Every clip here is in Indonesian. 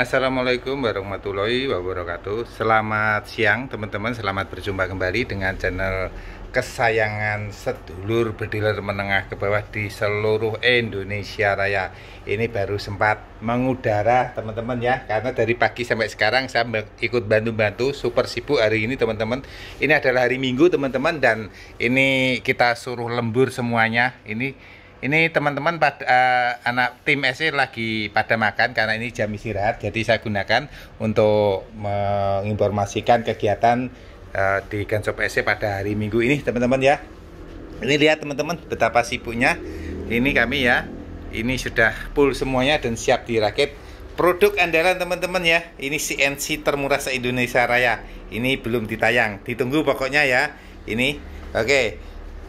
Assalamualaikum warahmatullahi wabarakatuh Selamat siang teman-teman Selamat berjumpa kembali dengan channel Kesayangan sedulur Bediler menengah ke bawah Di seluruh Indonesia Raya Ini baru sempat mengudara teman-teman ya Karena dari pagi sampai sekarang Saya ikut bantu-bantu Super sibuk hari ini teman-teman Ini adalah hari minggu teman-teman Dan ini kita suruh lembur semuanya Ini ini teman-teman pada uh, anak tim SE lagi pada makan karena ini jam istirahat, jadi saya gunakan untuk menginformasikan kegiatan uh, di Gansop SE pada hari Minggu ini, teman-teman ya. Ini lihat teman-teman betapa sibuknya. Ini kami ya. Ini sudah full semuanya dan siap dirakit. Produk andalan teman-teman ya. Ini CNC termurah se-Indonesia Raya. Ini belum ditayang. Ditunggu pokoknya ya. Ini oke. Okay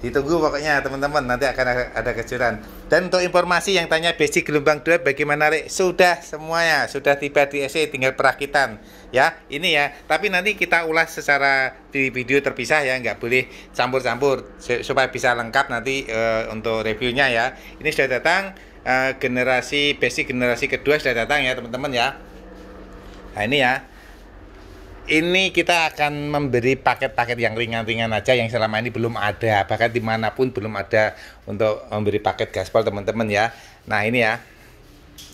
ditunggu pokoknya teman-teman nanti akan ada kejutan dan untuk informasi yang tanya basic gelombang 2 bagaimana Rek sudah semuanya sudah tiba di SE tinggal perakitan ya ini ya tapi nanti kita ulas secara di video terpisah ya nggak boleh campur-campur supaya bisa lengkap nanti uh, untuk reviewnya ya ini sudah datang uh, generasi basic generasi kedua sudah datang ya teman-teman ya nah ini ya ini kita akan memberi paket-paket yang ringan-ringan aja yang selama ini belum ada bahkan dimanapun belum ada untuk memberi paket gaspol teman-teman ya nah ini ya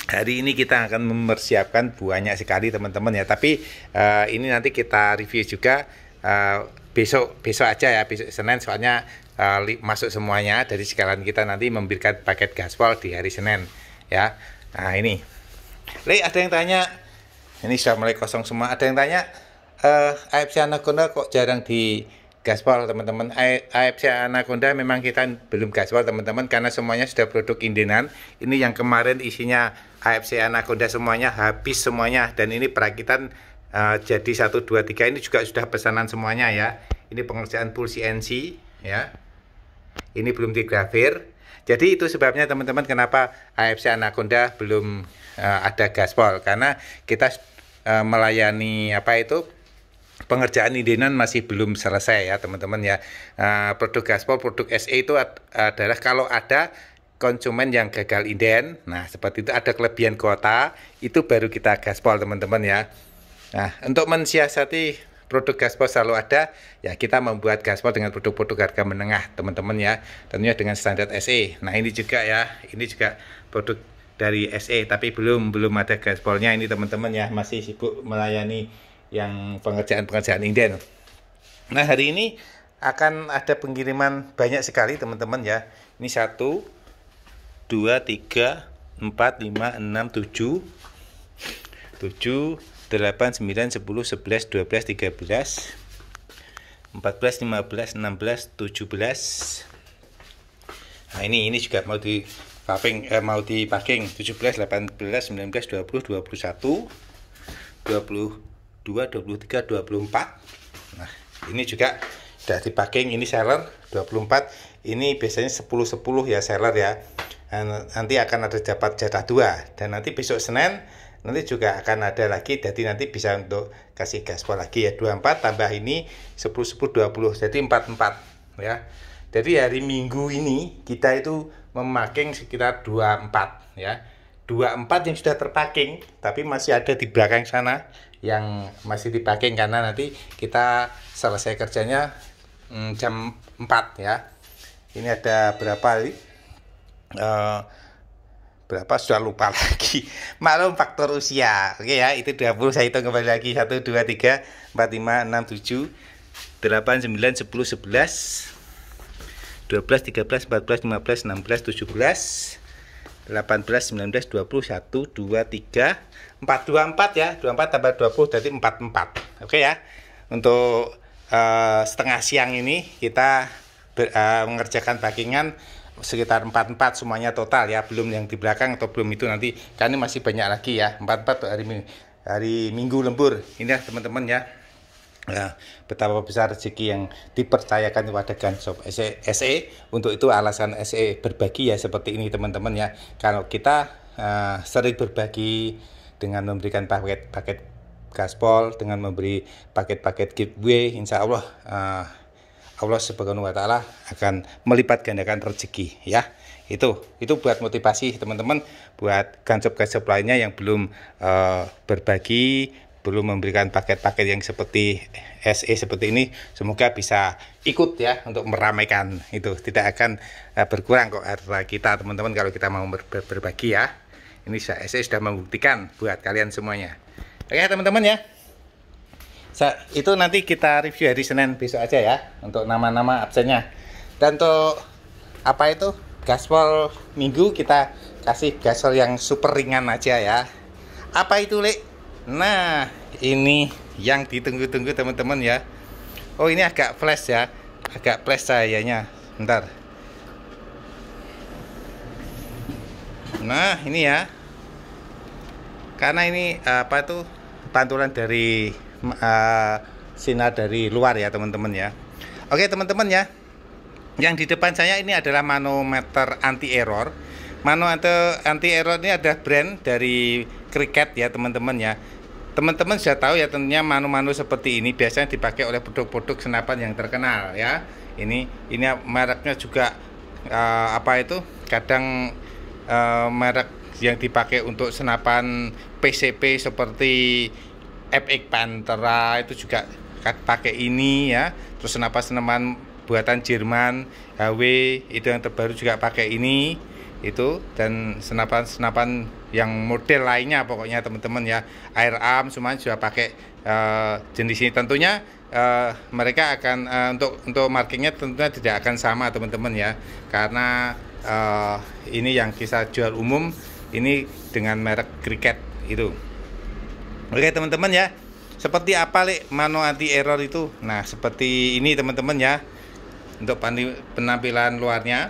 hari ini kita akan mempersiapkan banyak sekali teman-teman ya tapi uh, ini nanti kita review juga uh, besok besok aja ya besok Senin soalnya uh, masuk semuanya dari sekalian kita nanti memberikan paket gaspol di hari Senin ya nah ini Le ada yang tanya ini sudah mulai kosong semua ada yang tanya uh, eh, AFC Anaconda kok jarang di gaspol teman-teman AFC Anaconda memang kita belum gaspol teman-teman karena semuanya sudah produk indenan ini yang kemarin isinya AFC Anaconda semuanya habis semuanya dan ini perakitan uh, jadi 3 ini juga sudah pesanan semuanya ya ini pengerjaan pulsi CNC ya ini belum digravir jadi itu sebabnya teman-teman kenapa AFC Anaconda belum uh, ada gaspol karena kita uh, melayani apa itu pengerjaan Indenan masih belum selesai ya teman-teman ya. Uh, produk gaspol, produk SE itu ad adalah kalau ada konsumen yang gagal inden, nah seperti itu ada kelebihan kuota, itu baru kita gaspol teman-teman ya. Nah, untuk mensiasati produk gaspol selalu ada, ya kita membuat gaspol dengan produk-produk harga menengah, teman-teman ya. Tentunya dengan standar SE. Nah, ini juga ya, ini juga produk dari SE, tapi belum belum ada gaspolnya ini teman-teman ya, masih sibuk melayani yang pengerjaan-pengerjaan inden. Nah hari ini akan ada pengiriman banyak sekali teman-teman ya. Ini satu, dua, tiga, empat, lima, enam, tujuh, tujuh, delapan, sembilan, sepuluh, sebelas, dua belas, tiga belas, empat belas, lima belas, enam belas, tujuh belas. Nah ini ini juga mau di packing eh, mau di packing 17 18 19 20 21 20 22, 23, 24 nah ini juga sudah dipakai packing ini seller 24 ini biasanya 10 10 ya seller ya nah, nanti akan ada dapat jatah 2 dan nanti besok Senin nanti juga akan ada lagi jadi nanti bisa untuk kasih gaspol lagi ya 24 tambah ini 10 10 20 jadi 44 ya jadi hari Minggu ini kita itu memaking sekitar 24 ya 24 yang sudah terpacking tapi masih ada di belakang sana yang masih dipakai karena nanti kita selesai kerjanya hmm, jam 4 ya ini ada berapa ini uh, eh, berapa sudah lupa lagi maklum faktor usia oke okay, ya itu 20 saya hitung kembali lagi 1 2 3 4 5 6 7 8 9 10 11 12 13 14 15 16 17 18, 19, 20, 1, 2, 3, 4, 24 ya. 24 tambah 20 jadi 44. Oke ya. Untuk uh, setengah siang ini kita ber, uh, mengerjakan packingan sekitar 44 semuanya total ya. Belum yang di belakang atau belum itu nanti. Karena masih banyak lagi ya. 44 hari, hari Minggu lembur. Ini ya teman-teman ya. Ya, betapa besar rezeki yang dipercayakan kepada Gansop SE, e, Untuk itu alasan SE berbagi ya seperti ini teman-teman ya. Kalau kita uh, sering berbagi dengan memberikan paket-paket gaspol, dengan memberi paket-paket giveaway, insya Allah uh, Allah Subhanahu wa taala akan melipat gandakan rezeki ya. Itu itu buat motivasi teman-teman buat gansop-gansop lainnya yang belum uh, berbagi, belum memberikan paket-paket yang seperti SE seperti ini semoga bisa ikut ya untuk meramaikan itu tidak akan eh, berkurang kok harta kita teman-teman kalau kita mau ber ber berbagi ya ini SE sudah membuktikan buat kalian semuanya oke teman-teman ya Sa itu nanti kita review hari Senin besok aja ya untuk nama-nama absennya dan untuk apa itu gaspol minggu kita kasih gasol yang super ringan aja ya apa itu Lek? Nah, ini yang ditunggu-tunggu teman-teman ya. Oh, ini agak flash ya. Agak flash cahayanya. Bentar. Nah, ini ya. Karena ini apa tuh pantulan dari uh, sinar dari luar ya, teman-teman ya. Oke, teman-teman ya. Yang di depan saya ini adalah manometer anti error. Manometer anti error ini ada brand dari Cricket ya, teman-teman ya teman-teman sudah tahu ya tentunya manu-manu seperti ini biasanya dipakai oleh produk-produk senapan yang terkenal ya. Ini ini mereknya juga uh, apa itu? Kadang uh, merek yang dipakai untuk senapan PCP seperti FX Pantera itu juga pakai ini ya. Terus senapan-senapan buatan Jerman HW itu yang terbaru juga pakai ini itu dan senapan-senapan yang model lainnya pokoknya teman-teman ya air arm semua sudah pakai uh, jenis ini tentunya uh, mereka akan uh, untuk untuk markingnya tentunya tidak akan sama teman-teman ya karena uh, ini yang kita jual umum ini dengan merek cricket itu oke teman-teman ya seperti apa lek mano anti error itu nah seperti ini teman-teman ya untuk penampilan luarnya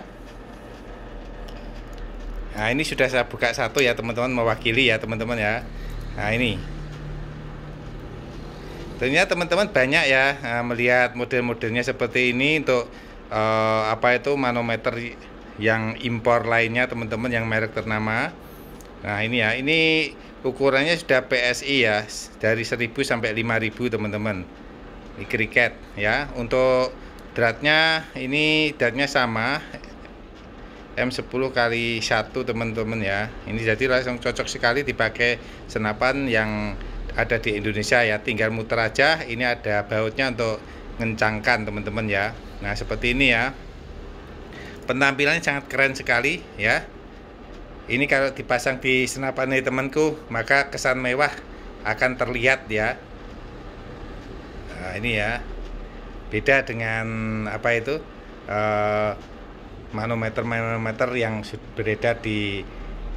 Nah, ini sudah saya buka satu ya, teman-teman mewakili ya, teman-teman ya. Nah, ini. Tentunya teman-teman banyak ya eh, melihat model-modelnya seperti ini untuk eh, apa itu manometer yang impor lainnya teman-teman yang merek ternama. Nah, ini ya. Ini ukurannya sudah PSI ya, dari 1000 sampai 5000 teman-teman. Ini kriket ya. Untuk dratnya ini dratnya sama M10 kali satu teman-teman ya ini jadi langsung cocok sekali dipakai senapan yang ada di Indonesia ya tinggal muter aja ini ada bautnya untuk ngencangkan teman-teman ya nah seperti ini ya penampilannya sangat keren sekali ya ini kalau dipasang di senapan temanku maka kesan mewah akan terlihat ya nah, ini ya beda dengan apa itu eh, manometer-manometer yang beredar di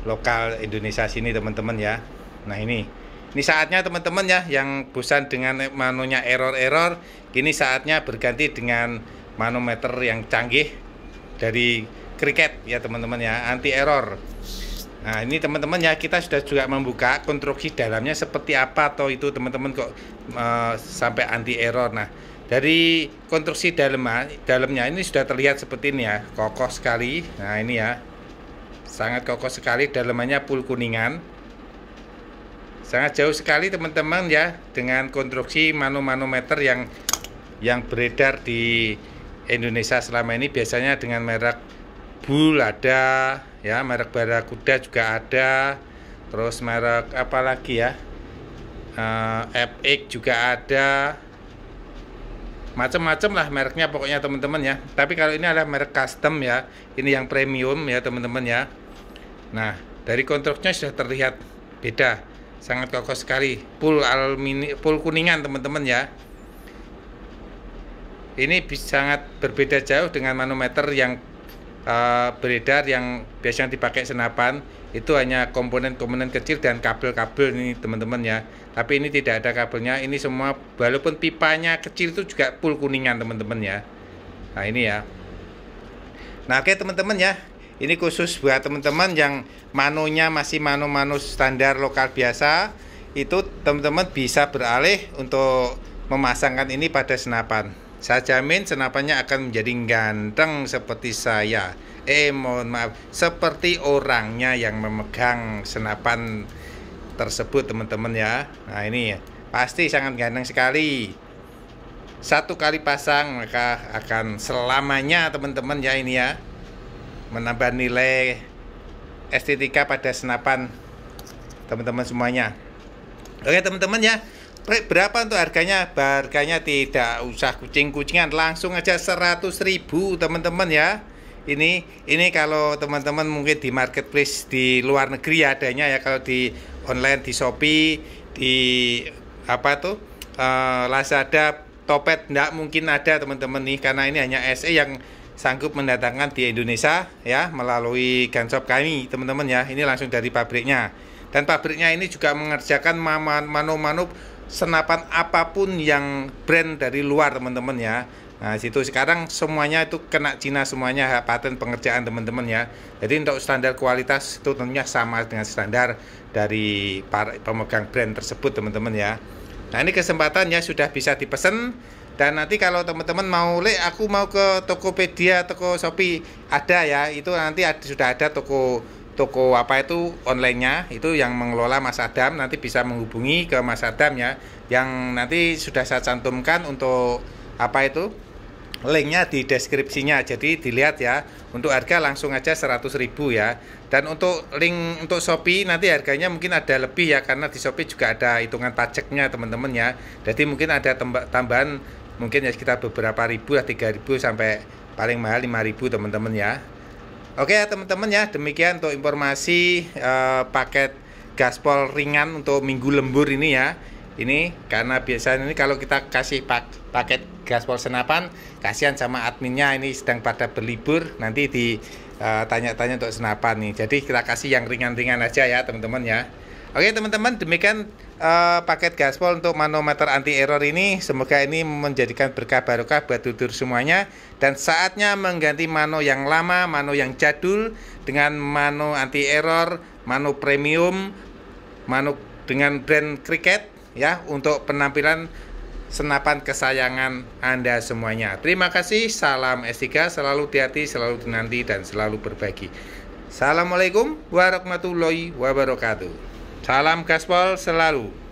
lokal Indonesia sini teman-teman ya. Nah ini, ini saatnya teman-teman ya yang bosan dengan manunya error-error, kini saatnya berganti dengan manometer yang canggih dari cricket ya teman-teman ya, anti error. Nah ini teman-teman ya kita sudah juga membuka konstruksi dalamnya seperti apa atau itu teman-teman kok e, sampai anti error. Nah dari konstruksi dalemnya, dalamnya ini sudah terlihat seperti ini ya kokoh sekali nah ini ya sangat kokoh sekali Dalamnya pul kuningan sangat jauh sekali teman-teman ya dengan konstruksi manometer yang yang beredar di Indonesia selama ini biasanya dengan merek Bull ada ya merek Barakuda juga ada terus merek apalagi ya uh, eh, FX juga ada macam-macam lah mereknya pokoknya teman-teman ya tapi kalau ini adalah merek custom ya ini yang premium ya teman-teman ya nah dari kontraknya sudah terlihat beda sangat kokoh sekali full alumini full kuningan teman-teman ya ini sangat berbeda jauh dengan manometer yang Eh, beredar yang biasanya dipakai senapan itu hanya komponen-komponen kecil dan kabel-kabel ini teman-teman ya tapi ini tidak ada kabelnya ini semua walaupun pipanya kecil itu juga full kuningan teman-teman ya nah ini ya nah oke teman-teman ya ini khusus buat teman-teman yang manonya masih manu mano standar lokal biasa itu teman-teman bisa beralih untuk memasangkan ini pada senapan saya jamin senapannya akan menjadi ganteng seperti saya. Eh, mohon maaf, seperti orangnya yang memegang senapan tersebut, teman-teman ya. Nah, ini ya. Pasti sangat ganteng sekali. Satu kali pasang maka akan selamanya teman-teman ya ini ya. Menambah nilai estetika pada senapan teman-teman semuanya. Oke, teman-teman ya berapa untuk harganya? Harganya tidak usah kucing-kucingan, langsung aja 100.000 teman-teman ya. Ini ini kalau teman-teman mungkin di marketplace di luar negeri adanya ya kalau di online di Shopee, di apa tuh? Uh, Lazada, Topet enggak mungkin ada teman-teman nih karena ini hanya SE yang sanggup mendatangkan di Indonesia ya melalui Gansop kami teman-teman ya. Ini langsung dari pabriknya. Dan pabriknya ini juga mengerjakan manu-manu senapan apapun yang brand dari luar teman-teman ya Nah, situ sekarang semuanya itu kena Cina semuanya paten pengerjaan teman-teman ya. Jadi untuk standar kualitas itu tentunya sama dengan standar dari para pemegang brand tersebut teman-teman ya. Nah, ini kesempatannya sudah bisa dipesan dan nanti kalau teman-teman mau le aku mau ke Tokopedia, toko Shopee ada ya. Itu nanti ada, sudah ada toko toko apa itu onlinenya itu yang mengelola Mas Adam nanti bisa menghubungi ke Mas Adam ya yang nanti sudah saya cantumkan untuk apa itu linknya di deskripsinya jadi dilihat ya untuk harga langsung aja 100.000 ya dan untuk link untuk Shopee nanti harganya mungkin ada lebih ya karena di Shopee juga ada hitungan pajaknya teman-teman ya jadi mungkin ada tambahan mungkin ya sekitar beberapa ribu lah 3.000 sampai paling mahal 5.000 teman-teman ya Oke ya teman-teman ya, demikian untuk informasi uh, paket gaspol ringan untuk minggu lembur ini ya. Ini karena biasanya ini kalau kita kasih pak paket gaspol senapan, kasihan sama adminnya ini sedang pada berlibur, nanti ditanya-tanya eh, -tanya untuk senapan nih. Jadi kita kasih yang ringan-ringan aja ya teman-teman ya. Oke teman-teman, demikian uh, paket gaspol untuk manometer anti error ini semoga ini menjadikan berkah barokah buat tutur semuanya dan saatnya mengganti mano yang lama, mano yang jadul dengan mano anti error, mano premium, mano dengan brand Cricket ya untuk penampilan senapan kesayangan Anda semuanya. Terima kasih, salam S3, selalu di hati, selalu dinanti, dan selalu berbagi. Assalamualaikum warahmatullahi wabarakatuh. Salam gaspol selalu.